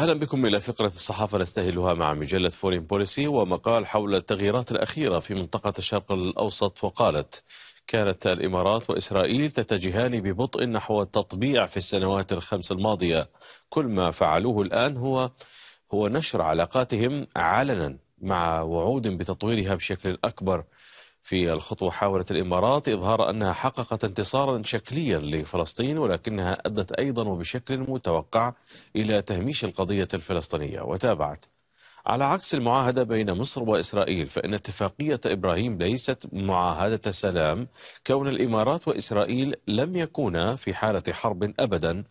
أهلا بكم إلى فقرة الصحافة نستهلها مع مجلة فورين بوليسي ومقال حول التغييرات الأخيرة في منطقة الشرق الأوسط وقالت كانت الإمارات وإسرائيل تتجهان ببطء نحو التطبيع في السنوات الخمس الماضية كل ما فعلوه الآن هو هو نشر علاقاتهم علنا مع وعود بتطويرها بشكل أكبر في الخطوة حاولت الإمارات إظهار أنها حققت انتصارا شكليا لفلسطين ولكنها أدت أيضا وبشكل متوقع إلى تهميش القضية الفلسطينية وتابعت على عكس المعاهدة بين مصر وإسرائيل فإن اتفاقية إبراهيم ليست معاهدة سلام كون الإمارات وإسرائيل لم يكونا في حالة حرب أبدا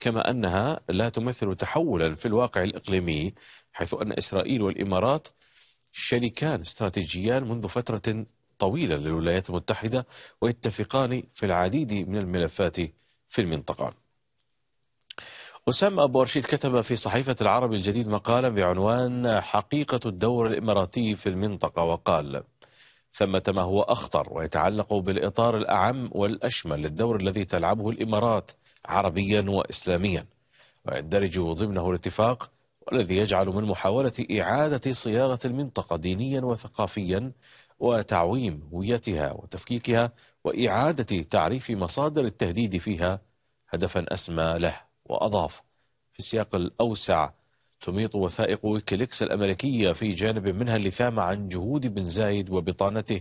كما أنها لا تمثل تحولا في الواقع الإقليمي حيث أن إسرائيل والإمارات شريكان استراتيجيان منذ فترة طويلة للولايات المتحدة ويتفقان في العديد من الملفات في المنطقة أسامة أبو رشيد كتب في صحيفة العرب الجديد مقالا بعنوان حقيقة الدور الإماراتي في المنطقة وقال ثمة ما هو أخطر ويتعلق بالإطار الأعم والأشمل للدور الذي تلعبه الإمارات عربيا وإسلاميا ويندرج ضمنه الاتفاق والذي يجعل من محاولة إعادة صياغة المنطقة دينيا وثقافيا وتعويم هويتها وتفكيكها وإعادة تعريف مصادر التهديد فيها هدفا أسمى له وأضاف في السياق الأوسع تميط وثائق ويكليكس الأمريكية في جانب منها اللثام عن جهود بن زايد وبطانته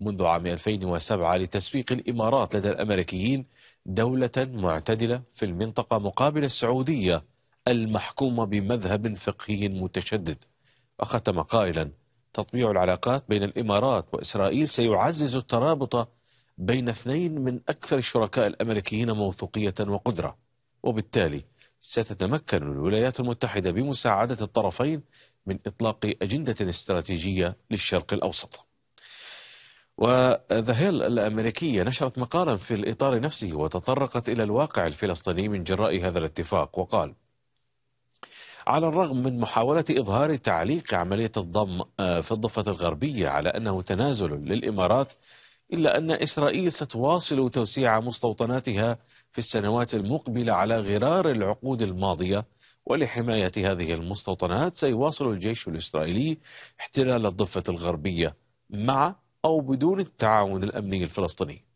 منذ عام 2007 لتسويق الإمارات لدى الأمريكيين دولة معتدلة في المنطقة مقابل السعودية المحكومة بمذهب فقهي متشدد وختم قائلا تطبيع العلاقات بين الإمارات وإسرائيل سيعزز الترابط بين اثنين من أكثر الشركاء الأمريكيين موثوقية وقدرة وبالتالي ستتمكن الولايات المتحدة بمساعدة الطرفين من إطلاق أجندة استراتيجية للشرق الأوسط وذا هيل الأمريكية نشرت مقالا في الإطار نفسه وتطرقت إلى الواقع الفلسطيني من جراء هذا الاتفاق وقال على الرغم من محاولة إظهار تعليق عملية الضم آه، في الضفة الغربية على أنه تنازل للإمارات إلا أن إسرائيل ستواصل توسيع مستوطناتها في السنوات المقبلة على غرار العقود الماضية ولحماية هذه المستوطنات سيواصل الجيش الإسرائيلي احتلال الضفة الغربية مع أو بدون التعاون الأمني الفلسطيني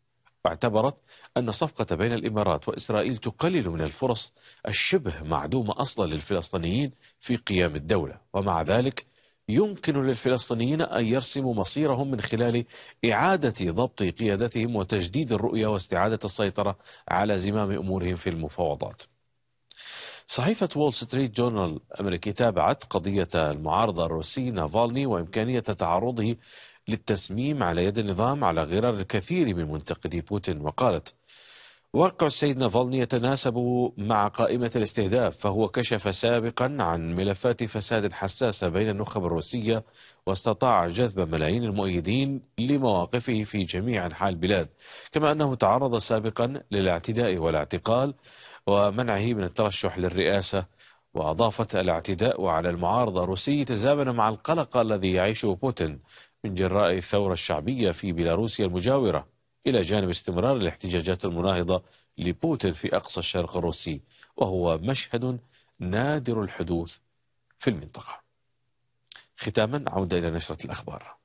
واعتبرت أن الصفقة بين الإمارات وإسرائيل تقلل من الفرص الشبه معدومة أصلا للفلسطينيين في قيام الدولة ومع ذلك يمكن للفلسطينيين أن يرسموا مصيرهم من خلال إعادة ضبط قيادتهم وتجديد الرؤية واستعادة السيطرة على زمام أمورهم في المفاوضات صحيفة وول ستريت جورنال الأمريكي تابعت قضية المعارضة الروسي نافالني وإمكانية تعرضه للتسميم على يد النظام على غرار الكثير من منتقدي بوتين وقالت واقع السيد نافالني يتناسب مع قائمة الاستهداف فهو كشف سابقا عن ملفات فساد حساسة بين النخب الروسية واستطاع جذب ملايين المؤيدين لمواقفه في جميع أنحاء البلاد كما أنه تعرض سابقا للاعتداء والاعتقال ومنعه من الترشح للرئاسة وأضافت الاعتداء على المعارضة الروسية تزامن مع القلق الذي يعيشه بوتين من جراء الثورة الشعبية في بيلاروسيا المجاورة إلى جانب استمرار الاحتجاجات المناهضة لبوتين في أقصى الشرق الروسي وهو مشهد نادر الحدوث في المنطقة ختاما عودة إلى نشرة الأخبار